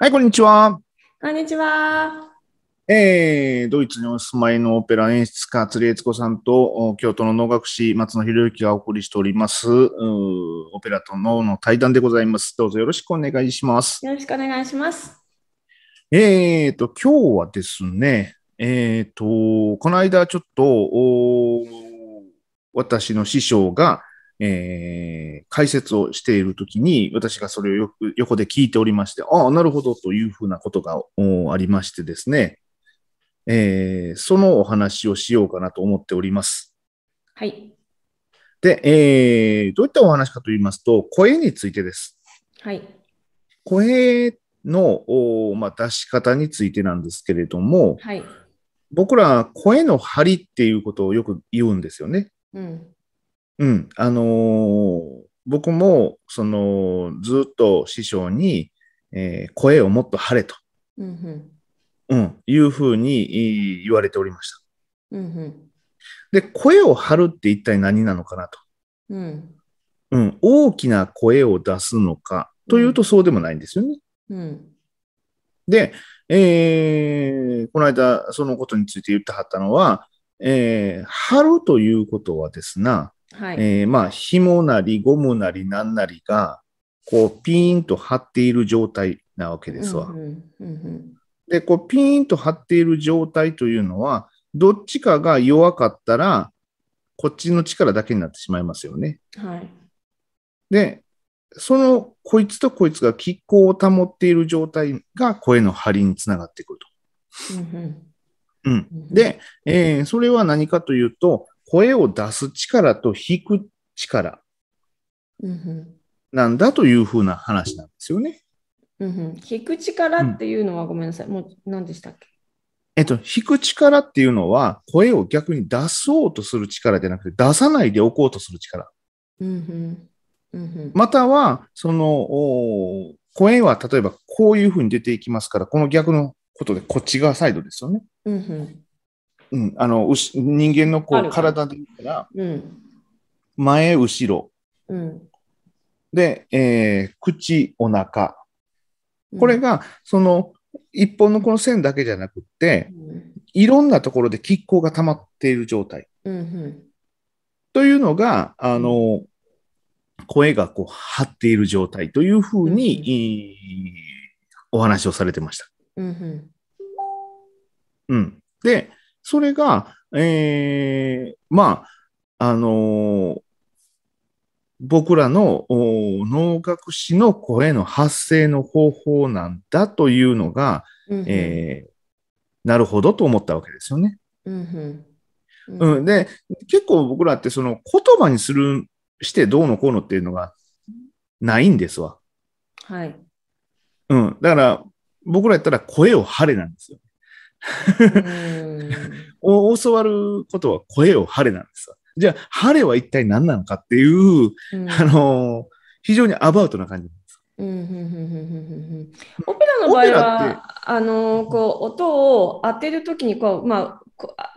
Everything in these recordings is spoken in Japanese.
はい、こんにちは。こんにちは。えー、ドイツにお住まいのオペラ演出家、釣り悦子さんと、京都の能楽師、松野博之がお送りしております、オペラと能の対談でございます。どうぞよろしくお願いします。よろしくお願いします。えーと、今日はですね、えーと、この間ちょっと、私の師匠が、えー、解説をしているときに、私がそれをよく横で聞いておりまして、ああ、なるほどというふうなことがありましてですね、えー、そのお話をしようかなと思っております。はい。で、えー、どういったお話かと言いますと、声についてです。はい。声の、まあ、出し方についてなんですけれども、はい、僕ら声の張りっていうことをよく言うんですよね。うんうん、あのー、僕も、その、ずっと師匠に、えー、声をもっと張れと、うん、うん、いうふうに言われておりました。うん、で、声を張るって一体何なのかなと。うん。うん、大きな声を出すのかというとそうでもないんですよね。うん。で、えー、この間そのことについて言ってはったのは、えー、春ということはですな、はいえー、まあ、紐なりゴムなりなんなりが、こう、ピーンと張っている状態なわけですわ。で、こう、ピーンと張っている状態というのは、どっちかが弱かったら、こっちの力だけになってしまいますよね。はい、で、その、こいつとこいつが拮抗を保っている状態が声の張りにつながってくると。うん、うん、で、えー、それは何かというと、声を出す力と引く力なんだというふうな話なんですよね。うん引く力っていうのは、ごめんなさい、もう何でしたっけえっと、引く力っていうのは、声を逆に出そうとする力じゃなくて、出さないでおこうとする力。うんうんうんうん、または、その、声は例えばこういうふうに出ていきますから、この逆のことでこっち側サイドですよね。うんうんうん、あの人間のこう体で言ったら、前、後ろ、うん、で、えー、口、お腹。これが、その、一本のこの線だけじゃなくて、いろんなところで亀甲が溜まっている状態。うんうん、というのが、あの、声がこう張っている状態というふうに、うんうん、お話をされてました。うん、うんうん、で、それが、えー、まあ、あのー、僕らの能楽師の声の発声の方法なんだというのが、うんえー、なるほどと思ったわけですよね。うんうんうん、で結構僕らってその言葉にするしてどうのこうのっていうのがないんですわ。はい。うん、だから僕らやったら声を張れなんですよ。を 教わることは声を晴れなんですじゃあ、晴れは一体何なのかっていう、うん、あの、非常にアバウトな感じです。オペラの場合はあのこう音を当てるときにこう、まあ、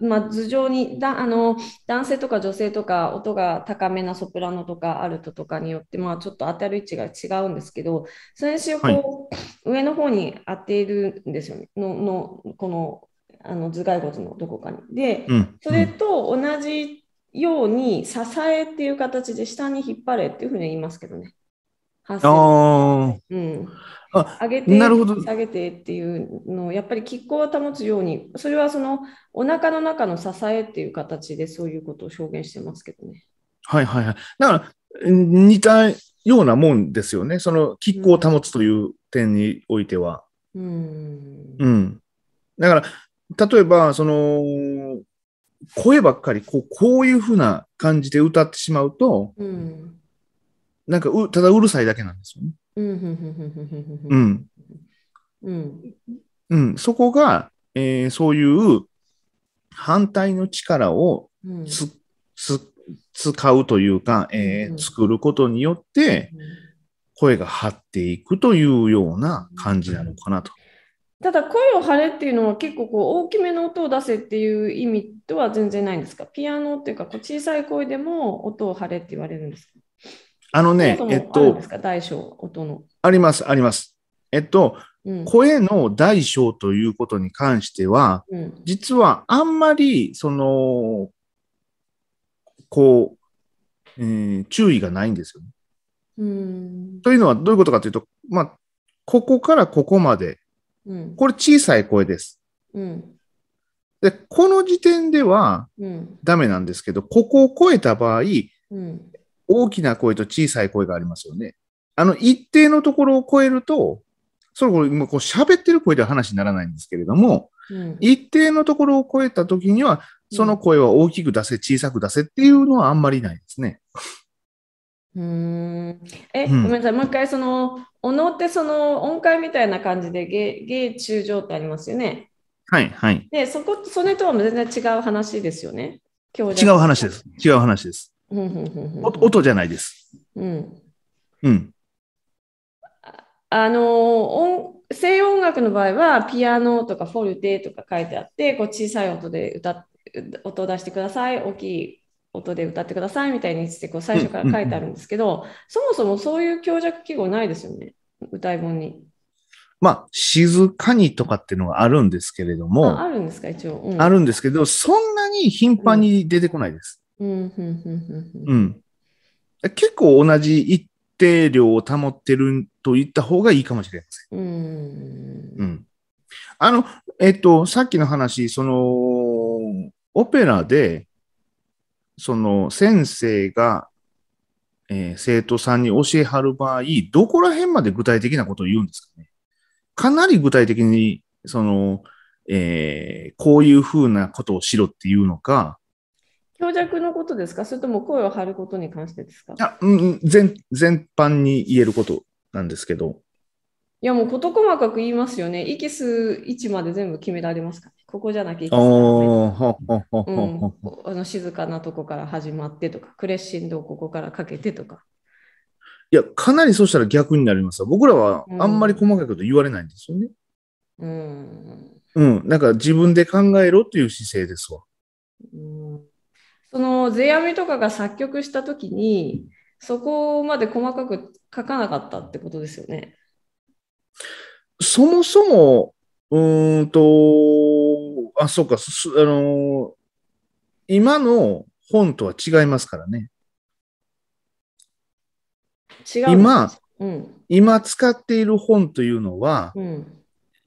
まあ、頭上にだあの男性とか女性とか音が高めなソプラノとかアルトとかによって、まあ、ちょっと当たる位置が違うんですけど先週こう、はい、上の方に当てるんですよねののこのあの頭蓋骨のどこかに。で、うん、それと同じように支えっていう形で下に引っ張れっていうふうに言いますけどね。発生、うん、あ上げてなるほど下げてっていうのをやっぱり拮抗を保つようにそれはそのお腹の中の支えっていう形でそういうことを表現してますけどね。はいはいはい。だから似たようなもんですよね。その拮抗を保つという点においては。うん。うん。だから例えばその声ばっかりこうこういうふうな感じで歌ってしまうと、うん、なんかう、ただうるさいだけなんですよね。うん。うん。うん。そこが、えー、そういう反対の力をつ、うん、つ使うというか、えー、作ることによって、声が張っていくというような感じなのかなと。ただ声を張れっていうのは結構こう大きめの音を出せっていう意味とは全然ないんですかピアノっていうかこう小さい声でも音を張れって言われるんですかあのね、えっと。大小、音の。あります、あります。えっと、声の大小ということに関しては、うん、実はあんまり、その、こう、えー、注意がないんですよ、ね。というのはどういうことかというと、まあ、ここからここまで、うん、これ小さい声です。うん、でこの時点ではダメなんですけど、ここを超えた場合、うん、大きな声と小さい声がありますよね。あの、一定のところを超えると、それこれ、喋ってる声では話にならないんですけれども、うん、一定のところを超えたときには、その声は大きく出せ、小さく出せっていうのはあんまりないですね。うん。え、うん、ごめんなさい。もう一回、その、お能ってその音階みたいな感じで芸、芸中状態ありますよね。はい、はい。で、そこ、それとは全然違う話ですよね。違う話です。違う話です。音じゃないです。うん。うん。あの音西洋音楽の場合はピアノとかフォルテとか書いてあってこう小さい音で歌音を出してください大きい音で歌ってくださいみたいにしてこう最初から書いてあるんですけど、そもそもそういう強弱記号ないですよね歌い本に。まあ、静かにとかっていうのがあるんですけれども。あるんですか、一応、うん、あるんですけど、そんなに頻繁に出てこないです。うん。結構同じ一定量を保ってると言った方がいいかもしれません。うんうん。あの、えっと、さっきの話、その、オペラで、その先生が、えー、生徒さんに教えはる場合、どこら辺まで具体的なことを言うんですかねかなり具体的に、その、えー、こういうふうなことをしろっていうのか、強弱のことですかそれとも声を張ることに関してですかあ、うん、全全般に言えることなんですけど。いやもう事細かく言いますよね。息吸う位置まで全部決められますか、ここじゃなきゃいけない、うん。静かなとこから始まってとか、クレッシンドをここからかけてとか。いや、かなりそうしたら逆になります。僕らはあんまり細かいこと言われないんですよね。うん。うん、なんか自分で考えろっていう姿勢ですわ。うんその世阿弥とかが作曲した時にそこまで細かく書かなかったってことですよね。そもそもうんとあそうかあの今の本とは違いますからね。違う今、うん、今使っている本というのは、うん、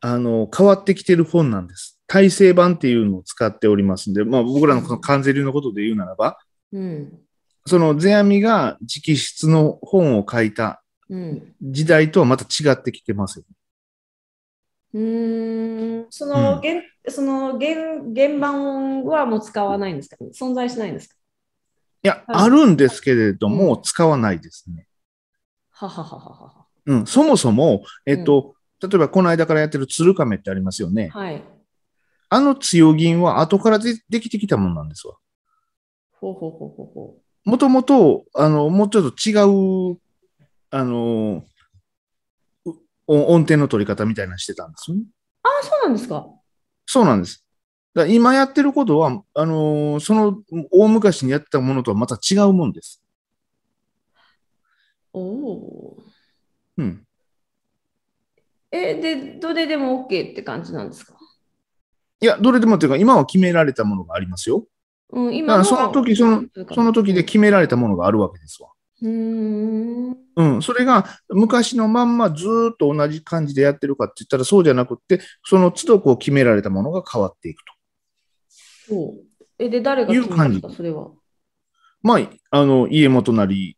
あの変わってきている本なんです。体制版っていうのを使っておりますんで、まあ、僕らのこの関税流のことで言うならば、うん、その世阿弥が直筆の本を書いた時代とはまた違ってきてますよね。うんその原、ん、その原原版はもう使わないんですか、存在しないんですかいや、あるんですけれども、うん、使わないですね。ははははは。うん、そもそも、えっと、うん、例えばこの間からやってる鶴亀ってありますよね。はい。あの強銀は後からできてきたもんなんですわ。ほうほうほうほうほう。もともと、あの、もうちょっと違う、あの、音程の取り方みたいなのしてたんですよね。ああ、そうなんですか。そうなんです。だ今やってることは、あのー、その大昔にやってたものとはまた違うもんです。おお。うん。え、で、どれでも OK って感じなんですかいや、どれでもっていうか、今は決められたものがありますよ。うん、今からその時その、その時で決められたものがあるわけですわ。うんうん、それが昔のまんまずっと同じ感じでやってるかって言ったらそうじゃなくて、その都度こう決められたものが変わっていくと。そう。え、で、誰が決めたんですか、それは。まあ、あの、家元なり、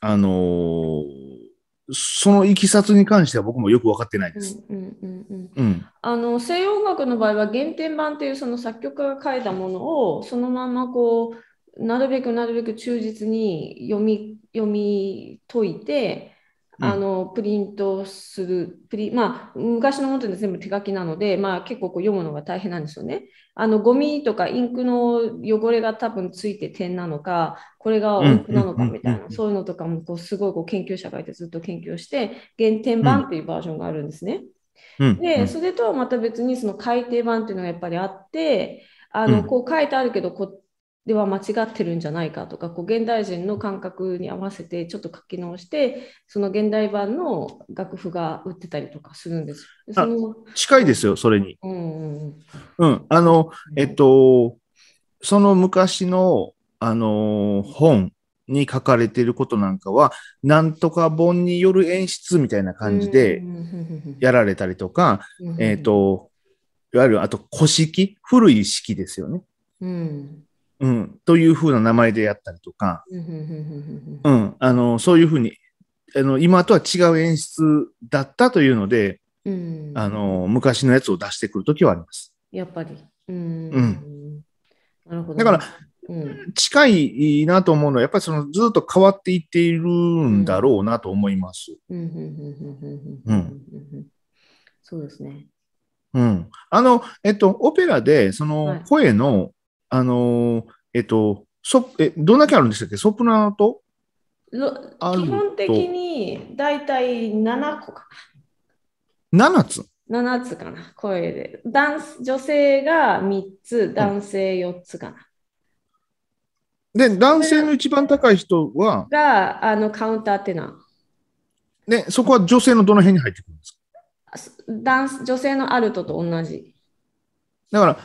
あのー、そのいきさつに関しては僕もよく分かってないです。うんうんうん、うんうんあの西洋音楽の場合は原点版というその作曲家が書いたものをそのままこうなるべくなるべく忠実に読み読み解いて、あのプリントするプリ、まあ、昔のものっ全部手書きなので、まあ、結構こう読むのが大変なんですよね。あのゴミとかインクの汚れが多分ついて点なのかこれがインクなのかみたいな、そういうのとかもこうすごいこう研究者がいてずっと研究して原点版っていうバージョンがあるんですね。うんうん、で、それとはまた別にその改訂版っていうのがやっぱりあって、あの、こう書いてあるけど、こでは間違ってるんじゃないかとかこう現代人の感覚に合わせてちょっと書き直してその現代版の楽譜が売ってたりとかするんですその近いですよそれに。うん、うん、あのえっとその昔のあの本に書かれていることなんかは、なんとか本による演出みたいな感じでやられたりとか、えっ、と、いわゆるあと古式、古い式ですよね。うん、うん、というふうな名前でやったりとか、うん、あのそういうふうにあの今とは違う演出だったというので、あの昔のやつを出してくる時はあります。やっぱり。うん、なるほど、だからうん、近いなと思うのは、やっぱりそのずっと変わっていっているんだろうなと思います。うん。そうですね。うん。あの、えっと、オペラで、その声の、はい、あの、えっと、そえどんだけあるんでしたっけソプラノと基本的に大体7個かな。7つ ?7 つかな、声で。男女性が3つ、男性4つかな。うんで、男性の一番高い人はが、あの、カウンターテナー。で、そこは女性のどの辺に入ってくるんですか男女性のアルトと同じ。だから、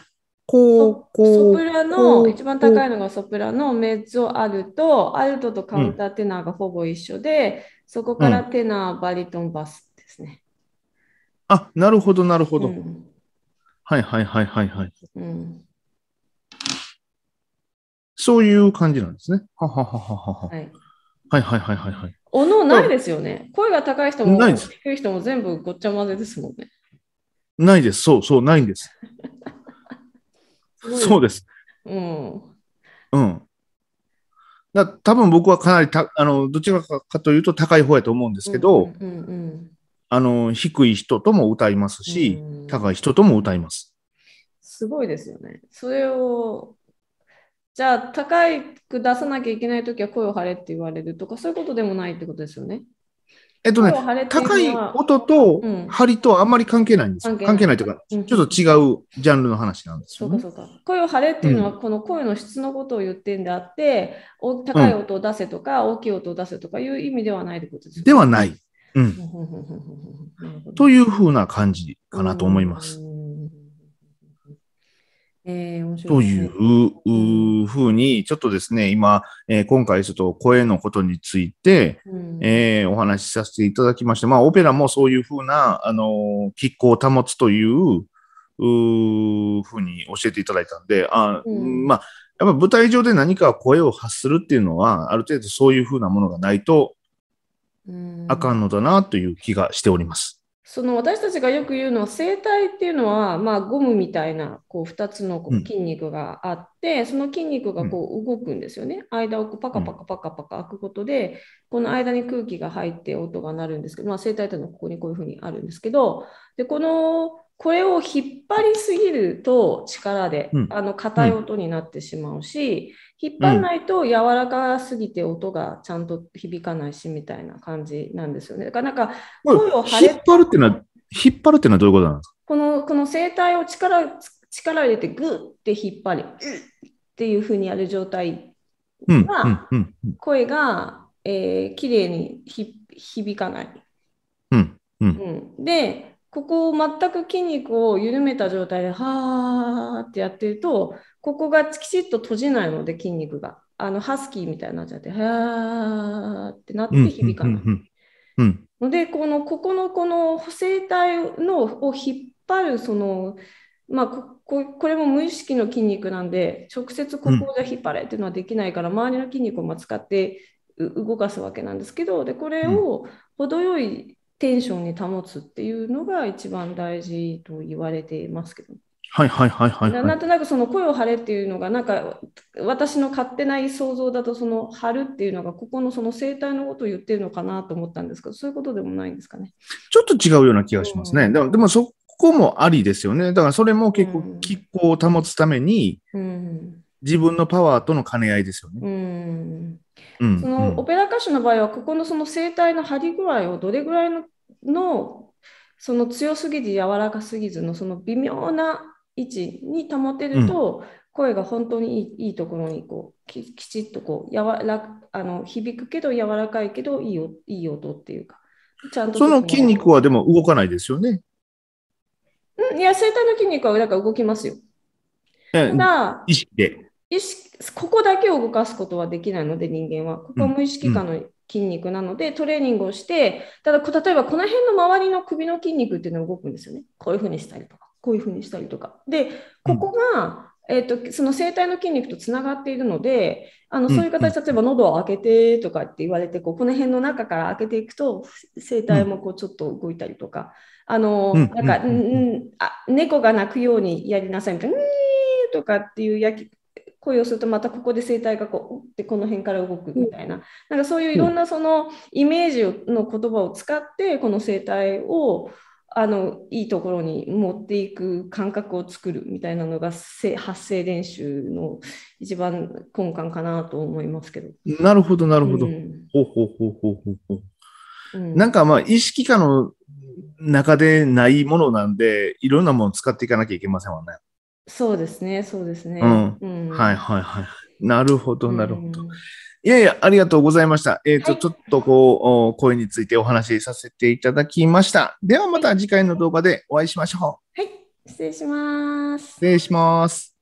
こう、こう。ソプラの、一番高いのがソプラのメッツォ、アルト、アルトとカウンターテナーがほぼ一緒で、うん、そこからテナー、バリトン、バスですね。あ、なるほど、なるほど。うん、はいはいはいはいはい。うんそういう感じなんですね。ははははは。はい、はいはいはいはいはい。おのないですよね。声が高い人もないです低い人も全部ごっちゃ混ぜですもんね。ないです。そうそう、ないんです。そうです。うん。うん。だ多分僕はかなりたあのどちらかというと高い方やと思うんですけど、うんあの低い人とも歌いますし、うんうん、高い人とも歌います。すごいですよね。それをじゃあ高いく出さなきゃいけないときは声を張れって言われるとか、そういうことでもないってことですよね。えっとね、高い音と張りとあんまり関係ないんですよ。うん、関係ないというか、うん、ちょっと違うジャンルの話なんですよ、ね、そうかそうか。声を張れっていうのは、この声の質のことを言ってんであって、うん、高い音を出せとか、大きい音を出せとかいう意味ではないってことですよね。ではない。うん、というふうな感じかなと思います。えというふうに、ちょっとですね、今、え今回ちょっと声のことについて、うん、えー、お話しさせていただきまして、まあ、オペラもそういうふうな、あの、気候を保つという、うふうに教えていただいたんで、あ、うん、まあ、やっぱ舞台上で何か声を発するっていうのは、ある程度そういうふうなものがないとあかんのだなという気がしております。その私たちがよく言うのは声帯っていうのは、まあ、ゴムみたいなこう2つのこう筋肉があって、うん、その筋肉がこう動くんですよね。間をこうパカパカパカパカ開くことで、この間に空気が入って音が鳴るんですけど、まあ、声帯っていうのはここにこういうふうにあるんですけどでこのこれを引っ張りすぎると力で、うん、あの硬い音になってしまうし、うん、引っ張らないと柔らかすぎて音がちゃんと響かないしみたいな感じなんですよね。だからなんか声を張引っ張るっていうのは、引っ張るっていうのはどういうことなんですかこのこの声帯を力力入れてグッて引っ張り、っていうふうにやる状態が、声が、えー、きれいに響かない。うんうん、でここを全く筋肉を緩めた状態で、はーってやってると、ここがきちっと閉じないので、筋肉が。あの、ハスキーみたいになっちゃって、はーってなって響かない。ので、この、ここの、この、正体のを引っ張る、その、まあこ、これも無意識の筋肉なんで、直接ここで引っ張れっていうのはできないから、周りの筋肉を使って動かすわけなんですけど、で、これを程よいテンションに保つっていうのが一番大事と言われていますけど。はいはいはいはい、はい、なんとなくその声を張れっていうのがなんか私の勝手ない想像だとその張るっていうのがここのその生態のことを言ってるのかなと思ったんですけどそういうことでもないんですかね。ちょっと違うような気がしますね。うん、でもでもそこもありですよね。だからそれも結構拮抗を保つために、うん、自分のパワーとの兼ね合いですよね。うんそのオペラ歌手の場合はここのその声帯の張り具合をどれぐらいののその強すぎず柔らかすぎずのその微妙な位置に保てると、声が本当にいいいいところにこうききちっとこうやわらあの響くけど柔らかいけどいいいい音っていうかちゃんとその筋肉はでも動かないですよね。うん、いや声帯の筋肉はだか動きますよ。意識で。意識ここだけを動かすことはできないので人間はここは無意識下の筋肉なので、うん、トレーニングをしてただ例えばこの辺の周りの首の筋肉っていうのは動くんですよねこういうふうにしたりとかこういうふうにしたりとかでここが、うん、えーと、その声帯の筋肉とつながっているのであのそういう形、例えば喉を開けてとかって言われてこうこの辺の中から開けていくと声帯もこうちょっと動いたりとか。あの、なんか、うん、あ、猫が鳴くようにやりなさいみたいな、うん」とかっていうやき恋をするとまたここで声帯がこうってこの辺から動くみたいな,、なんかそういういろんなそのイメージの言葉を使ってこの生態をあのいいところに持っていく感覚を作るみたいなのが発声練習の一番根幹かなと思いますけど。なるほどなるほど。うん、ほうほうほうほうほうん、なんかまあ意識下の中でないものなんでいろんなものを使っていかなきゃいけませんわね。そうですね、そうですね。うん。うん、はいはいはい。なるほど、なるほど。いやいや、ありがとうございました。えっ、ー、と、はい、ちょっとこう、声についてお話しさせていただきました。ではまた次回の動画でお会いしましょう。はい、失礼します。失礼します。